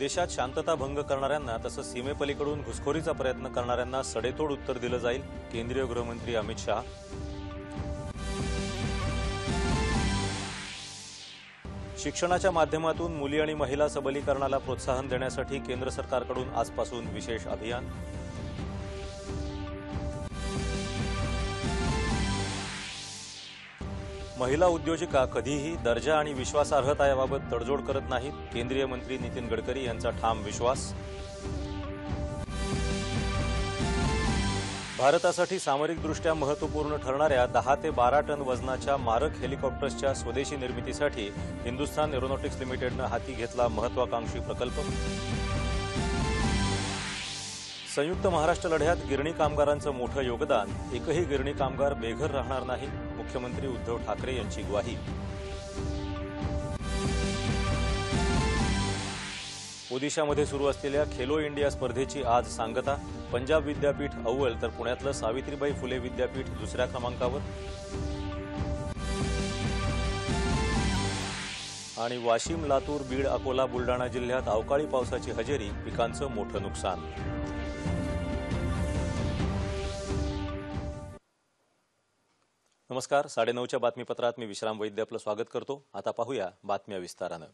देशात शांतता भंग करणाऱ्यांना तसंच सीमेपलीकडून घुसखोरीचा प्रयत्न करणाऱ्यांना सडेतोड उत्तर दिलं जाईल केंद्रीय गृहमंत्री अमित शहा शिक्षणाच्या माध्यमातून मुली आणि महिला सबलीकरणाला प्रोत्साहन देण्यासाठी केंद्र सरकारकडून आजपासून विशेष अभियान महिला उद्योजिका कधीही दर्जा आणि विश्वासार्हता याबाबत तडजोड करत नाहीत केंद्रीय मंत्री नितीन गडकरी यांचा ठाम विश्वास भारतासाठी सामरिकदृष्ट्या महत्त्वपूर्ण ठरणाऱ्या दहा ते बारा टन वजनाच्या मारक हेलिकॉप्टर्सच्या स्वदेशी निर्मितीसाठी हिंदुस्थान एरोनॉटिक्स लिमिटेडनं हाती घेतला महत्वाकांक्षी प्रकल्प संयुक्त महाराष्ट्र लढ्यात गिरणी कामगारांचं मोठं योगदान एकही गिरणी कामगार बेघर राहणार नाही मुख्यमंत्री उद्धव ठाकरे यांची ग्वाही ओदिशामध्ये सुरू असलेल्या खेलो इंडिया स्पर्धेची आज सांगता पंजाब विद्यापीठ अव्वल तर पुण्यातलं सावित्रीबाई फुले विद्यापीठ दुसऱ्या क्रमांकावर आणि वाशिम लातूर बीड अकोला बुलडाणा जिल्ह्यात अवकाळी पावसाची हजेरी पिकांचं मोठं नुकसान नमस्कार साडेनऊच्या बातमीपत्रात मी विश्राम वैद्य आपलं स्वागत करतो आता पाहूया बातम्या विस्तारानं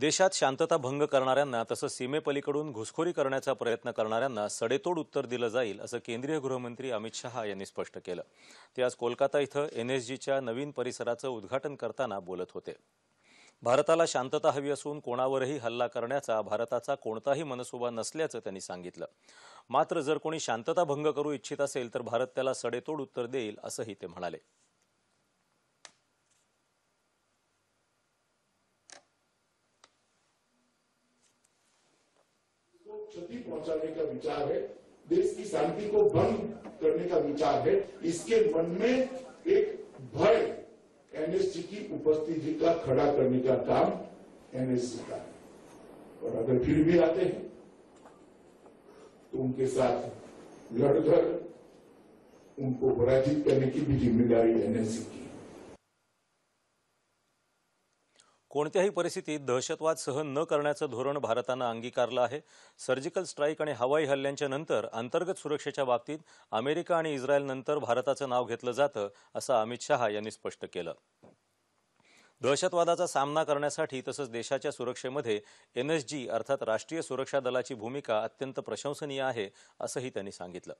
देशात शांतता भंग करणाऱ्यांना तसंच सीमेपलीकडून घुसखोरी करण्याचा प्रयत्न करणाऱ्यांना सडेतोड उत्तर दिलं जाईल असं केंद्रीय गृहमंत्री अमित शहा यांनी स्पष्ट केलं ते आज कोलकाता इथं एनएसजीच्या नवीन परिसराचं उद्घाटन करताना बोलत होते भारताला शांतता हवी असून कोणावरही हल्ला करण्याचा भारताचा कोणताही मनसुबा नसल्याचं त्यांनी सांगितलं मात्र जर कोणी शांतता भंग करू इच्छित असेल तर भारत त्याला सडेतोड उत्तर देईल असंही ते म्हणाले विचार है देश की शांति को भंग करने का विचार है इसके मन में एक भय एनएसजी की उपस्थिति का खड़ा करने का काम एनएसजी का और अगर फिर भी आते हैं तो उनके साथ लड़कर उनको पराजित करने की भी जिम्मेदारी एनएसजी की कोणत्याही परिस्थितीत दहशतवाद सहन न करण्याचं धोरण भारतानं अंगीकारलं आहे सर्जिकल स्ट्राईक आणि हवाई हल्ल्यांच्या नंतर अंतर्गत सुरक्षेच्या बाबतीत अमेरिका आणि इस्रायलनंतर भारताचं नाव घेतलं जातं असं अमित शहा यांनी स्पष्ट केलं दहशतवादाचा सामना करण्यासाठी तसंच देशाच्या सुरक्षेमध्ये एनएसजी अर्थात राष्ट्रीय सुरक्षा दलाची भूमिका अत्यंत प्रशंसनीय आहे असंही त्यांनी सांगितलं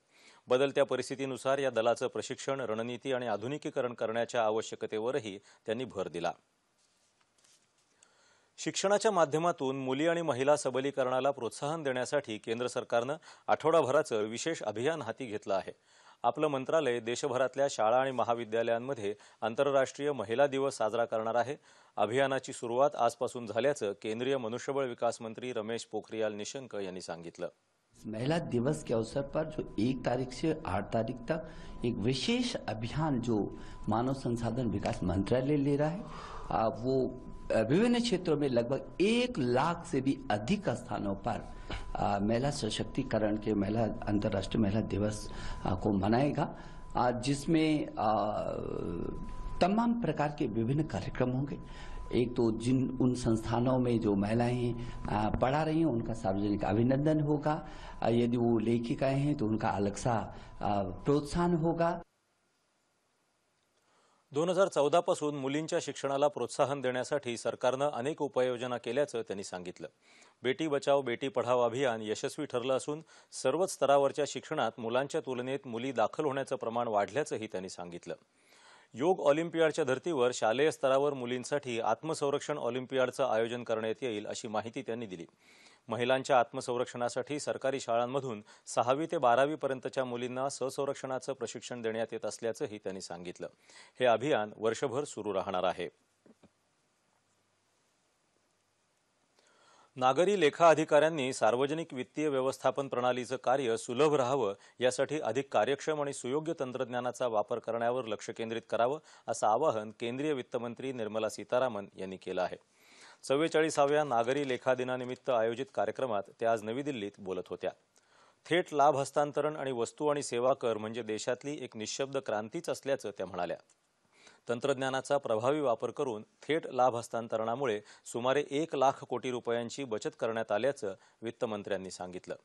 बदलत्या परिस्थितीनुसार या दलाचं प्रशिक्षण रणनीती आणि आधुनिकीकरण करण्याच्या आवश्यकतेवरही त्यांनी भर दिला शिक्षणाच्या माध्यमातून मुली आणि महिला सबलीकरणाला प्रोत्साहन देण्यासाठी केंद्र सरकारनं आठवडाभराचं विशेष अभियान हाती घेतलं आहे आपलं मंत्रालय देशभरातल्या शाळा आणि महाविद्यालयांमध्ये आंतरराष्ट्रीय महिला दिवस साजरा करणार आहे अभियानाची सुरुवात आजपासून झाल्याचं केंद्रीय मनुष्यबळ विकास मंत्री रमेश पोखरियाल निशंक यांनी सांगितलं महिला दिवस के अवसर पर जो एक तारीख से आठ तारीख तक एक विशेष अभियान जो मानव संसाधन विकास मंत्रालय ले रहा है आ, वो विभिन्न क्षेत्रों में लगभग एक लाख से भी अधिक स्थानों पर महिला सशक्तिकरण के महिला अंतर्राष्ट्रीय महिला दिवस आ, को मनाएगा जिसमें तमाम प्रकार के विभिन्न कार्यक्रम होंगे एक तो जिन उन संस्थानों में जो महिलाएं पढ़ा रही हैं उनका सार्वजनिक अभिनंदन होगा यदि वो लेखिकाएं हैं तो उनका अलग सा प्रोत्साहन होगा दोन हजार पासून मुलींच्या शिक्षणाला प्रोत्साहन देण्यासाठी सरकारनं अनेक उपाययोजना केल्याचं त्यांनी सांगितलं बेटी बचाव बेटी पढाव अभियान यशस्वी ठरलं असून सर्वच स्तरावरच्या शिक्षणात मुलांच्या तुलनेत मुली दाखल होण्याचं प्रमाण वाढल्याचंही त्यांनी सांगितलं योग ऑलिम्पियाडच्या धर्तीवर शालेय स्तरावर मुलींसाठी आत्मसंरक्षण ऑलिम्पियाडचं आयोजन करण्यात येईल अशी माहिती त्यांनी दिली महिलांच्या आत्मसंरक्षणासाठी सरकारी शाळांमधून सहावी ते बारावीपर्यंतच्या मुलींना ससंरक्षणाचं प्रशिक्षण देण्यात येत असल्याचंही त्यांनी सांगितलं हे अभियान वर्षभर सुरू राहणार आहे नागरी लेखा अधिकाऱ्यांनी सार्वजनिक वित्तीय व्यवस्थापन प्रणालीचं कार्य सुलभ राहावं यासाठी अधिक कार्यक्षम आणि सुयोग्य तंत्रज्ञानाचा वापर करण्यावर लक्ष केंद्रित करावं असं आवाहन केंद्रीय वित्तमंत्री निर्मला सीतारामन यांनी केलं आहे चव्वेचाळीसाव्या नागरी लेखा दिनानिमित्त आयोजित कार्यक्रमात त्या आज नवी दिल्लीत बोलत होत्या थेट लाभ हस्तांतरण आणि वस्तू आणि सेवा कर म्हणजे देशातली एक निशब्द क्रांतीच असल्याचं त्या म्हणाल्या तंत्रज्ञानाचा प्रभावी वापर करून थेट लाभ हस्तांतरणामुळे सुमारे एक लाख कोटी रुपयांची बचत करण्यात आल्याचं वित्तमंत्र्यांनी सांगितलं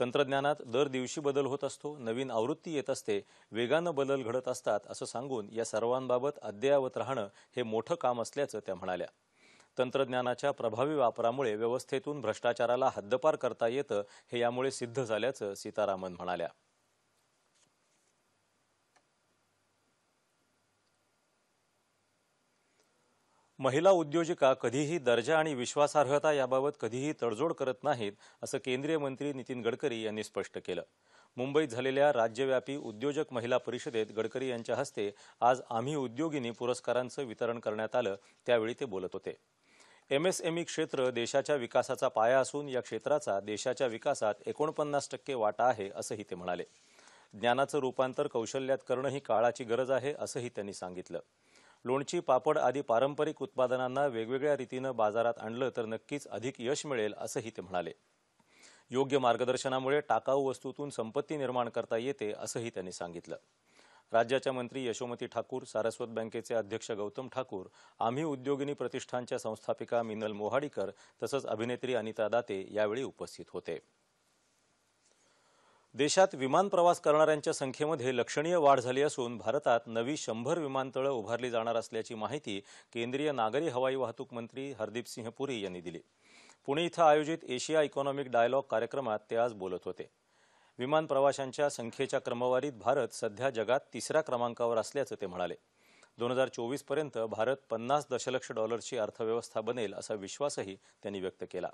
तंत्रज्ञानात दर दिवशी बदल होत असतो नवीन आवृत्ती येत असते वेगानं बदल घडत असतात असं सांगून या सर्वांबाबत अद्ययावत राहणं हे मोठं काम असल्याचं त्या म्हणाल्या तंत्रज्ञानाच्या प्रभावी वापरामुळे व्यवस्थेतून भ्रष्टाचाराला हद्दपार करता येतं हे यामुळे सिद्ध झाल्याचं सीतारामन म्हणाल्या महिला उद्योजिका कधीही दर्जा आणि विश्वासार्हता याबाबत कधीही तडजोड करत नाहीत असं केंद्रीय मंत्री नितीन गडकरी यांनी स्पष्ट केलं मुंबईत झालेल्या राज्यव्यापी उद्योजक महिला परिषदेत गडकरी यांच्या हस्ते आज आम्ही उद्योगिनी पुरस्कारांचं वितरण करण्यात आलं त्यावेळी ते बोलत होते एमएसएमई क्षेत्र देशाच्या विकासाचा पाया असून या क्षेत्राचा देशाच्या विकासात एकोणपन्नास टक्के वाटा आहे असंही ते म्हणाले ज्ञानाचं रूपांतर कौशल्यात करणं ही काळाची गरज आहे असंही त्यांनी सांगितलं लोणची पापड आदी पारंपरिक उत्पादनांना वेगवेगळ्या रीतीनं बाजारात आणलं तर नक्कीच अधिक यश मिळेल असंही ते म्हणाले योग्य मार्गदर्शनामुळे टाकाऊ वस्तूतून संपत्ती निर्माण करता येते असंही त्यांनी सांगितलं राज्याच्या मंत्री यशोमती ठाकूर सारस्वत बँकेचे अध्यक्ष गौतम ठाकूर आम्ही उद्योगिनी प्रतिष्ठानच्या संस्थापिका मिनल मोहाडीकर तसंच अभिनेत्री अनिता दाते यावेळी उपस्थित होते देशात विमान प्रवास करणाऱ्यांच्या संख्येमध्ये लक्षणीय वाढ झाली असून भारतात नवी शंभर विमानतळं उभारली जाणार असल्याची माहिती केंद्रीय नागरी हवाई वाहतूक मंत्री हरदीप सिंह पुरी यांनी दिली पुणे इथं आयोजित एशिया इकॉनॉमिक डायलॉग कार्यक्रमात ते आज बोलत होते विमान प्रवाशांच्या संख्येच्या क्रमवारीत भारत सध्या जगात तिसऱ्या क्रमांकावर असल्याचं ते म्हणाले दोन हजार चोवीसपर्यंत भारत पन्नास दशलक्ष डॉलरची अर्थव्यवस्था बनेल असा विश्वासही त्यांनी व्यक्त केला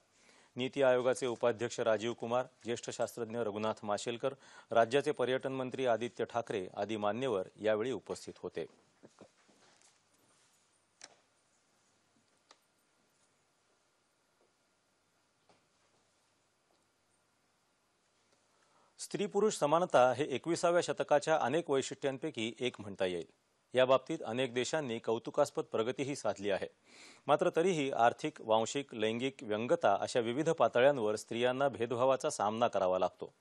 नीती आयोगाचे उपाध्यक्ष राजीव कुमार ज्येष्ठ शास्त्रज्ञ रघुनाथ माशेलकर राज्याचे पर्यटन मंत्री आदित्य ठाकरे आदी मान्यवर यावेळी उपस्थित होते स्त्री पुरुष समानता हे एकविसाव्या शतकाच्या अनेक वैशिष्ट्यांपैकी एक म्हणता येईल याबाबतीत अनेक देशांनी कौतुकास्पद प्रगतीही साधली आहे मात्र तरीही आर्थिक वांशिक लैंगिक व्यंगता अशा विविध पातळ्यांवर स्त्रियांना भेदभावाचा सामना करावा लागतो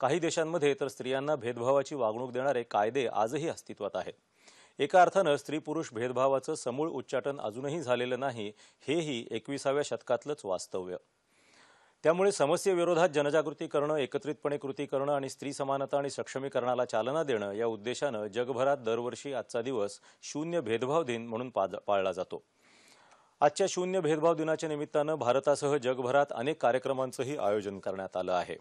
काही देशांमध्ये तर स्त्रियांना भेदभावाची वागणूक देणारे कायदे आजही अस्तित्वात आहेत एका अर्थानं स्त्री पुरुष भेदभावाचं समूळ उच्चाटन अजूनही झालेलं नाही हेही एकविसाव्या शतकातलंच वास्तव्य त्यामुळे समस्येविरोधात जनजागृती करणं एकत्रितपणे कृती करणं आणि स्त्री समानता आणि सक्षमीकरणाला चालना देणं या उद्देशानं जगभरात दरवर्षी आजचा दिवस शून्य भेदभाव दिन म्हणून पाळला जातो आजच्या शून्य भेदभाव दिनाच्या निमित्तानं भारतासह जगभरात अनेक कार्यक्रमांचंही आयोजन करण्यात आलं आहे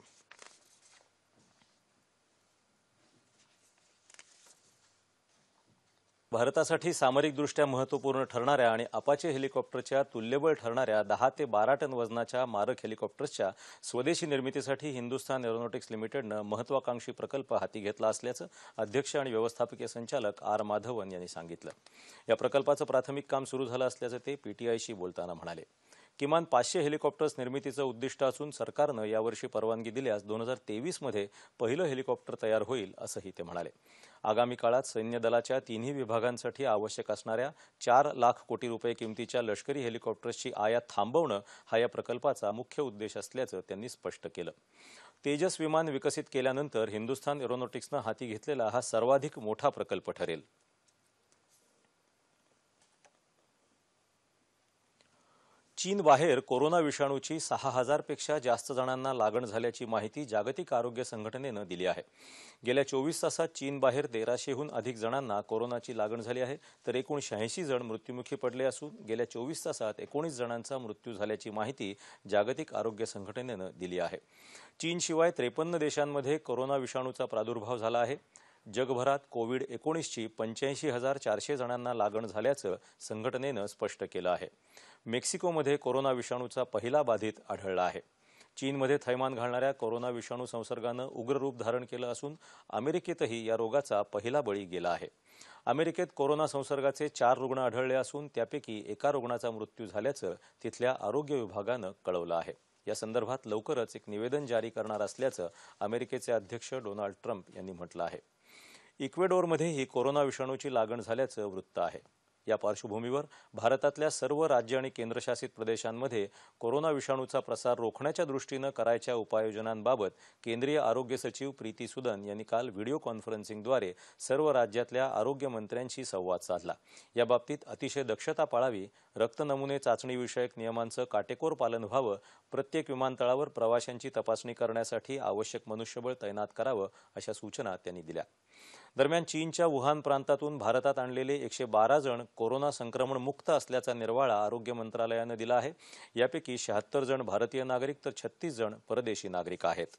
भारतासाठी सामरिकदृष्ट्या महत्त्वपूर्ण ठरणाऱ्या आणि अपाचे हेलिकॉप्टरच्या तुल्यबळ ठरणाऱ्या दहा ते बारा टन वजनाच्या मारक हेलिकॉप्टर्सच्या स्वदेशी निर्मितीसाठी हिंदुस्थान एरोनॉटिक्स लिमिटेडनं महत्वाकांक्षी प्रकल्प हाती घेतला असल्याचं अध्यक्ष आणि व्यवस्थापकीय संचालक आर माधवन यांनी सांगितलं या प्रकल्पाचं प्राथमिक काम सुरू झालं असल्याचं ते पीटीआयशी बोलताना म्हणाले किमान पाचशे हेलिकॉप्टर्स निर्मितीचं उद्दिष्ट असून सरकारनं यावर्षी परवानगी दिल्यास दोन हजार तेवीसमध्ये पहिलं हेलिकॉप्टर तयार होईल असंही ते म्हणाले आगामी काळात सैन्य दलाच्या तिन्ही विभागांसाठी आवश्यक असणाऱ्या चार लाख कोटी रुपये किमतीच्या लष्करी हेलिकॉप्टर्सची आयात थांबवणं हा या प्रकल्पाचा मुख्य उद्देश असल्याचं त्यांनी स्पष्ट केलं तेजस विमान विकसित केल्यानंतर हिंदुस्थान एरोनॉटिक्सनं हाती घेतलेला हा सर्वाधिक मोठा प्रकल्प ठरेल चीनबाहेर कोरोना विषाणूची सहा हजारपेक्षा जास्त जणांना लागण झाल्याची माहिती जागतिक आरोग्य संघटनेनं दिली आहे गेल्या चोवीस तासात चीनबाहेर तेराशेहून अधिक जणांना कोरोनाची लागण झाली आहे तर एकूण शहाऐंशी जण मृत्युमुखी पडले असून गेल्या चोवीस तासात एकोणीस जणांचा मृत्यू झाल्याची माहिती जागतिक आरोग्य संघटनेनं दिली आहे चीनशिवाय त्रेपन्न देशांमध्ये कोरोना विषाणूचा प्रादुर्भाव झाला आहे जगभरात कोविड एकोणीसची पंच्याऐंशी हजार चारशे जणांना लागण झाल्याचं संघटनेनं स्पष्ट केलं आहे मेक्सिकोमध्ये कोरोना विषाणूचा पहिला बाधित आढळला आहे चीनमध्ये थैमान घालणाऱ्या कोरोना विषाणू संसर्गानं उग्र रूप धारण केलं असून अमेरिकेतही या रोगाचा पहिला बळी गेला आहे अमेरिकेत कोरोना संसर्गाचे चार रुग्ण आढळले असून त्यापैकी एका रुग्णाचा मृत्यू झाल्याचं तिथल्या आरोग्य विभागानं कळवलं आहे या संदर्भात लवकरच एक निवेदन जारी करणार असल्याचं अमेरिकेचे अध्यक्ष डोनाल्ड ट्रम्प यांनी म्हटलं आहे इक्वेडोरमध्येही ही कोरोना विषाणूची लागण झाल्याचं वृत्त आहे या पार्श्वभूमीवर भारतातल्या सर्व राज्य आणि केंद्रशासित प्रदेशांमध्ये कोरोना विषाणूचा प्रसार रोखण्याच्या दृष्टीनं करायच्या उपाययोजनांबाबत केंद्रीय आरोग्य सचिव प्रीती सुदन यांनी काल व्हिडिओ कॉन्फरन्सिंगद्वारे सर्व राज्यातल्या आरोग्यमंत्र्यांशी संवाद साधला याबाबतीत अतिशय दक्षता पाळावी रक्त नमुने चाचणीविषयक नियमांचं काटेकोर पालन व्हावं प्रत्येक विमानतळावर प्रवाशांची तपासणी करण्यासाठी आवश्यक मनुष्यबळ तैनात करावं अशा सूचना त्यांनी दिल्या दरम्यान चीनच्या वुहान प्रांतातून भारतात आणलेले एकशे बारा जण कोरोना संक्रमण मुक्त असल्याचा निर्वाळा आरोग्य मंत्रालयानं दिला आहे यापैकी शहात्तर जण भारतीय नागरिक तर छत्तीस जण परदेशी नागरिक आहेत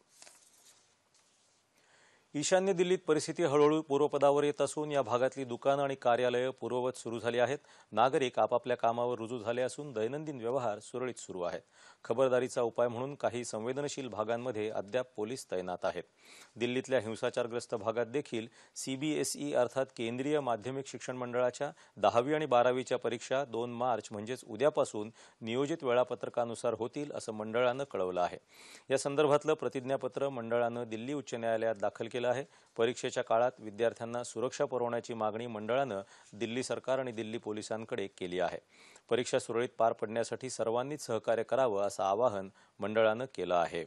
ईशान्य दिल्लीत परिस्थिती हळूहळू पूर्वपदावर येत असून या भागातली दुकानं आणि कार्यालयं पूर्ववत सुरू झाली आहेत नागरिक आपापल्या कामावर रुजू झाले असून दैनंदिन व्यवहार सुरळीत सुरू आहेत खबरदारीचा उपाय म्हणून काही संवेदनशील भागांमध्ये अद्याप पोलीस तैनात आहेत दिल्लीतल्या हिंसाचारग्रस्त भागात देखील सीबीएसई अर्थात केंद्रीय माध्यमिक शिक्षण मंडळाच्या दहावी आणि बारावीच्या परीक्षा दोन मार्च म्हणजेच उद्यापासून नियोजित वेळापत्रकानुसार होतील असं मंडळानं कळवलं आहे या संदर्भातलं प्रतिज्ञापत्र मंडळानं दिल्ली उच्च न्यायालयात दाखल केलं केलं आहे परीक्षेच्या काळात विद्यार्थ्यांना सुरक्षा पुरवण्याची मागणी मंडळानं दिल्ली सरकार आणि दिल्ली पोलिसांकडे केली आहे परीक्षा सुरळीत पार पडण्यासाठी सर्वांनीच सहकार्य करावं असं आवाहन मंडळानं केलं आहे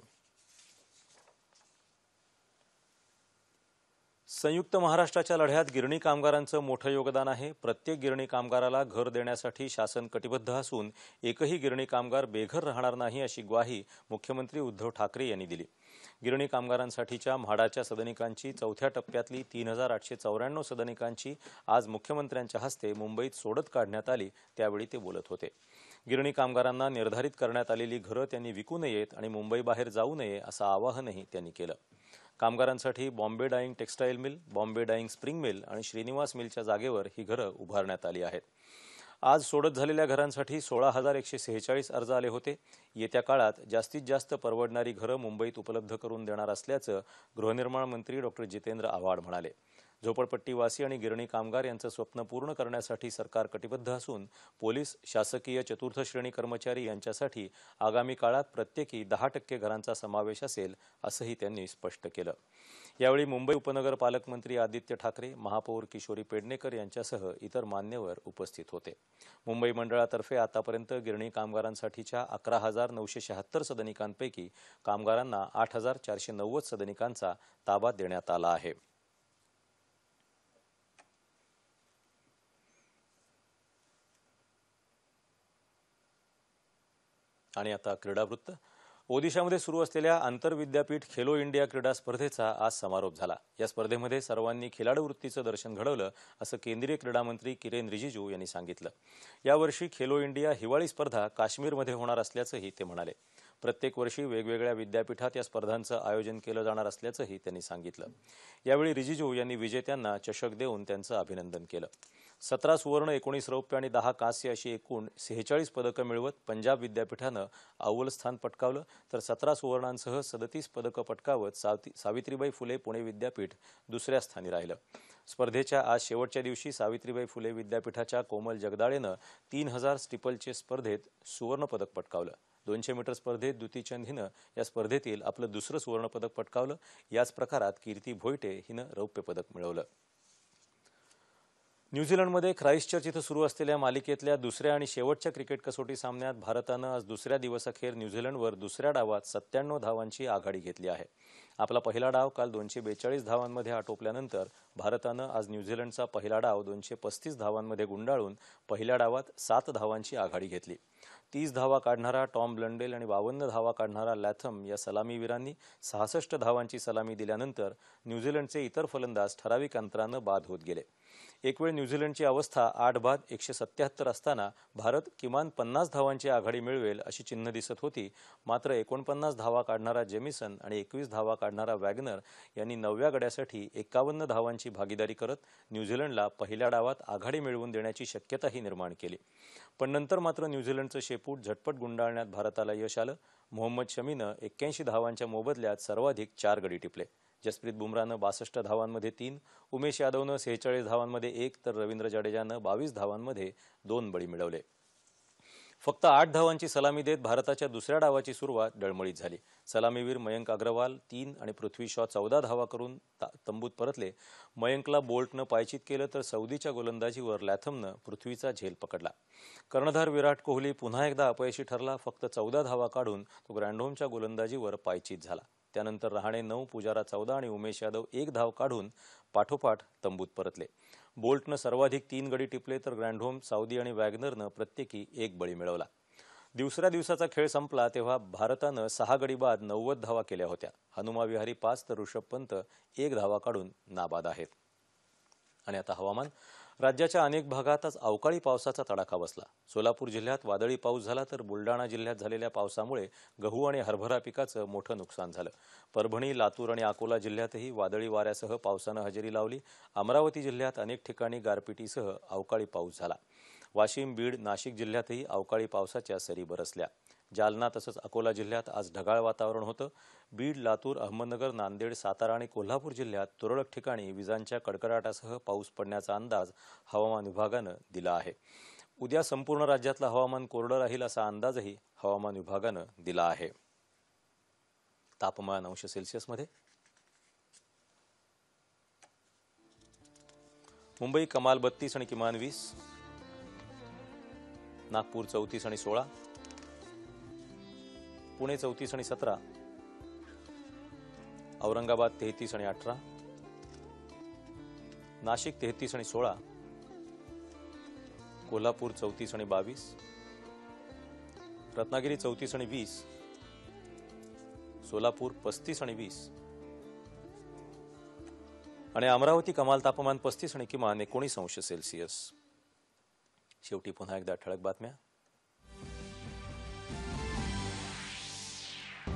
संयुक्त महाराष्ट्राच्या लढ्यात गिरणी कामगारांचं मोठं योगदान आहे प्रत्येक गिरणी कामगाराला घर देण्यासाठी शासन कटिबद्ध असून एकही गिरणी कामगार बेघर राहणार नाही अशी ग्वाही मुख्यमंत्री उद्धव ठाकरे यांनी दिली गिरणी कामगारांसाठीच्या म्हाडाच्या सदनिकांची चौथ्या टप्प्यातली तीन हजार आठशे चौऱ्याण्णव सदनिकांची आज मुख्यमंत्र्यांच्या हस्ते मुंबईत सोडत काढण्यात आली त्यावेळी ते बोलत होते गिरणी कामगारांना निर्धारित करण्यात आलेली घरं त्यांनी विकू नयेत आणि मुंबईबाहेर जाऊ नये असं आवाहनही त्यांनी केलं कामगारांसाठी Bombay dyeing textile mill Bombay dyeing spring mill आणि श्रीनिवास मिलच्या जागेवर ही घरं उभारण्यात आली आहेत आज सोडत झालेल्या घरांसाठी सोळा हजार एकशे सेहेचाळीस अर्ज आले होते येत्या काळात जास्तीत जास्त परवडणारी घरं मुंबईत उपलब्ध करून देणार असल्याचं गृहनिर्माण मंत्री डॉक्टर जितेंद्र आव्हाड म्हणाले झोपडपट्टीवासी आणि गिरणी कामगार यांचं स्वप्न पूर्ण करण्यासाठी सरकार कटिबद्ध असून पोलीस शासकीय चतुर्थ श्रेणी कर्मचारी यांच्यासाठी आगामी काळात प्रत्येकी दहा टक्के घरांचा समावेश असेल असंही त्यांनी स्पष्ट केलं यावेळी मुंबई उपनगर पालकमंत्री आदित्य ठाकरे महापौर किशोरी पेडणेकर यांच्यासह इतर मान्यवर उपस्थित होते मुंबई मंडळातर्फे आतापर्यंत गिरणी कामगारांसाठीच्या अकरा हजार नऊशे शहात्तर सदनिकांपैकी कामगारांना आठ हजार चारशे नव्वद सदनिकांचा ताबा देण्यात आला आहे आणि आता क्रीडावृत्त ओदिशामध्ये सुरू असलेल्या आंतरविद्यापीठ खेलो इंडिया क्रीडा स्पर्धेचा आज समारोप झाला या स्पर्धेमध्ये सर्वांनी खेळाडू वृत्तीचं दर्शन घडवलं असं केंद्रीय क्रीडा मंत्री किरेन रिजिजू यांनी सांगितलं यावर्षी खेलो इंडिया हिवाळी स्पर्धा काश्मीरमध्ये होणार असल्याचंही ते म्हणाले प्रत्येक वर्षी वेगवेगळ्या विद्यापीठात या स्पर्धांचं आयोजन केलं जाणार असल्याचंही त्यांनी सांगितलं यावेळी रिजिजू यांनी विजेत्यांना चषक देऊन त्यांचं अभिनंदन केलं सतरा सुवर्ण एकोणीस रौप्य आणि दहा कांस्य अशी एकूण सेहेचाळीस पदकं मिळवत पंजाब विद्यापीठानं अव्वल स्थान पटकावलं तर सतरा सुवर्णांसह सदतीस पदकं पटकावत सावती सावित्रीबाई फुले पुणे विद्यापीठ दुसऱ्या स्थानी राहिलं स्पर्धेच्या आज शेवटच्या दिवशी सावित्रीबाई फुले विद्यापीठाच्या कोमल जगदाळेनं तीन हजार स्टिपलचे स्पर्धेत सुवर्णपदक पटकावलं दोनशे मीटर स्पर्धेत द्युतीचंद हिनं या स्पर्धेतील आपलं दुसरं सुवर्णपदक पटकावलं याच प्रकारात कीर्ती भोयटे हिनं रौप्य पदक मिळवलं न्यूझीलंडमध्ये ख्राईस्ट चर्च इथं सुरू असलेल्या मालिकेतल्या दुसऱ्या आणि शेवटच्या क्रिकेट कसोटी सामन्यात भारतानं आज दुसऱ्या दिवसाखेर न्यूझीलंडवर दुसऱ्या डावात सत्त्याण्णव धावांची आघाडी घेतली आहे आपला पहिला डाव काल दोनशे बेचाळीस धावांमध्ये आटोपल्यानंतर भारतानं आज न्यूझीलंडचा पहिला डाव दोनशे पस्तीस धावांमध्ये गुंडाळून पहिल्या डावात सात धावांची आघाडी घेतली तीस धावा काढणारा टॉम ब्लंडेल आणि बावन्न धावा काढणारा लॅथम या सलामीवीरांनी सहासष्ट धावांची सलामी दिल्यानंतर न्यूझीलंडचे इतर फलंदाज ठराविक अंतरानं बाद होत गेले एक वेळ न्यूझीलंडची अवस्था आठ बाद एकशे सत्याहत्तर असताना भारत किमान पन्नास धावांची आघाडी मिळवेल अशी चिन्ह दिसत होती मात्र एकोणपन्नास धावा काढणारा जेमिसन आणि एकवीस धावा काढणारा वॅग्नर यांनी नवव्या गड्यासाठी एकावन्न धावांची भागीदारी करत न्यूझीलंडला पहिल्या डावात आघाडी मिळवून देण्याची शक्यताही निर्माण केली पण नंतर मात्र न्यूझीलंडचं शेपूट झटपट गुंडाळण्यात भारताला यश आलं मोहम्मद शमीनं एक्क्याऐंशी धावांच्या मोबदल्यात सर्वाधिक चार गडी टिपले जसप्रीत बुमराहनं बासष्ट धावांमध्ये तीन उमेश यादवनं सेहेचाळीस धावांमध्ये एक तर रवींद्र जडेजानं बावीस धावांमध्ये दोन बळी मिळवले फक्त आठ धावांची सलामी देत भारताच्या दुसऱ्या डावाची सुरुवात डळमळीत झाली सलामीवीर मयंक अग्रवाल तीन आणि पृथ्वी शॉ चौदा धावा करून तंबूत परतले मयंकला बोल्टनं पायचित केलं तर सौदीच्या गोलंदाजीवर लॅथमनं पृथ्वीचा झेल पकडला कर्णधार विराट कोहली पुन्हा एकदा अपयशी ठरला फक्त चौदा धावा काढून तो ग्रँडहोमच्या गोलंदाजीवर पायचित झाला त्यानंतर रहाणे नऊ पुजारा चौदा आणि उमेश यादव एक धाव काढून पाठोपाठ तंबूत परतले बोल्टनं सर्वाधिक तीन गडी टिपले तर ग्रँडहोम साऊदी आणि वॅगनरनं प्रत्येकी एक बळी मिळवला दुसऱ्या दिवसाचा खेळ संपला तेव्हा भारतानं सहा गडी बाद नव्वद धावा केल्या होत्या हनुमा विहारी पाच तर ऋषभ पंत एक धावा काढून नाबाद आहेत आणि आता हवामान राज्याच्या अनेक भागात आज अवकाळी पावसाचा तडाखा बसला सोलापूर जिल्ह्यात वादळी पाऊस झाला तर बुलडाणा जिल्ह्यात झालेल्या पावसामुळे गहू आणि हरभरा पिकाचं मोठं नुकसान झालं परभणी लातूर आणि अकोला जिल्ह्यातही वादळी वाऱ्यासह पावसानं हजेरी लावली अमरावती जिल्ह्यात अनेक ठिकाणी गारपिटीसह अवकाळी पाऊस झाला वाशिम बीड नाशिक जिल्ह्यातही अवकाळी पावसाच्या सरी बरसल्या जालना तसंच अकोला जिल्ह्यात आज ढगाळ वातावरण होतं बीड लातूर अहमदनगर नांदेड सातारा आणि कोल्हापूर जिल्ह्यात तुरळक ठिकाणी विजांच्या कडकडाटासह पाऊस पडण्याचा अंदाज हवामान विभागानं दिला आहे उद्या संपूर्ण राज्यातलं हवामान कोरडं राहील असा अंदाजही हवामान विभागानं दिला आहे तापमान अंश सेल्सिअसमध्ये मुंबई कमाल बत्तीस आणि किमान वीस नागपूर चौतीस आणि सोळा पुणे चौतीस आणि सतरा औरंगाबाद तेहतीस आणि अठरा नाशिक तेहतीस आणि सोळा कोल्हापूर चौतीस आणि बावीस रत्नागिरी चौतीस आणि वीस सोलापूर पस्तीस आणि वीस आणि अमरावती कमाल तापमान पस्तीस आणि किमान एकोणीस अंश सेल्सिअस शेवटी पुन्हा एकदा ठळक बातम्या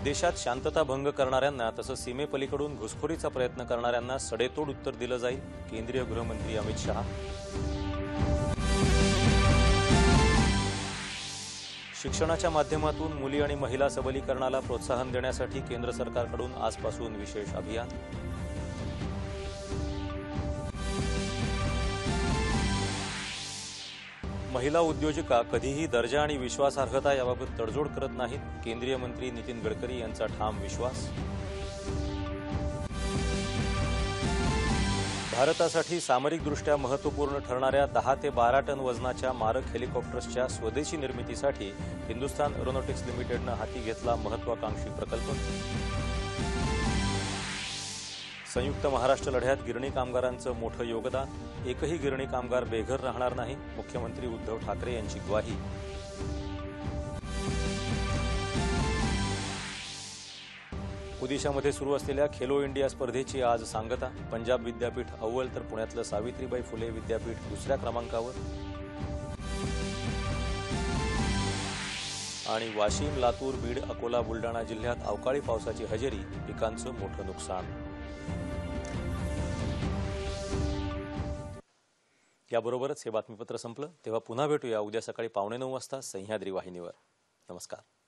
देशात शांतता भंग करणाऱ्यांना तसंच सीमेपलीकडून घुसखोरीचा प्रयत्न करणाऱ्यांना सडेतोड उत्तर दिलं जाईल केंद्रीय गृहमंत्री अमित शहा शिक्षणाच्या माध्यमातून मुली आणि महिला सबलीकरणाला प्रोत्साहन देण्यासाठी केंद्र सरकारकडून आजपासून विशेष अभियान महिला उद्योजिका कधीही दर्जा आणि विश्वासार्हता याबाबत तडजोड करत नाहीत केंद्रीय मंत्री नितीन गडकरी यांचा ठाम विश्वास भारतासाठी सामरिकदृष्ट्या महत्त्वपूर्ण ठरणाऱ्या दहा ते बारा टन वजनाच्या मारक हेलिकॉप्टर्सच्या स्वदेशी निर्मितीसाठी हिंदुस्तान एरोनॉटिक्स लिमिटेडनं हाती घेतला महत्वाकांक्षी प्रकल्प संयुक्त महाराष्ट्र लढ्यात गिरणी कामगारांचं मोठं योगदान एकही गिरणी कामगार बेघर राहणार नाही मुख्यमंत्री उद्धव ठाकरे यांची ग्वाही ओदिशामध्ये सुरू असलेल्या खेलो इंडिया स्पर्धेची आज सांगता पंजाब विद्यापीठ अव्वल तर पुण्यातलं सावित्रीबाई फुले विद्यापीठ दुसऱ्या क्रमांकावर आणि वाशिम लातूर बीड अकोला बुलडाणा जिल्ह्यात अवकाळी पावसाची हजेरी पिकांचं मोठं नुकसान याबरोबरच हे बातमीपत्र संपलं तेव्हा पुन्हा भेटूया उद्या सकाळी पावणे नऊ वाजता सह्याद्री वाहिनीवर नमस्कार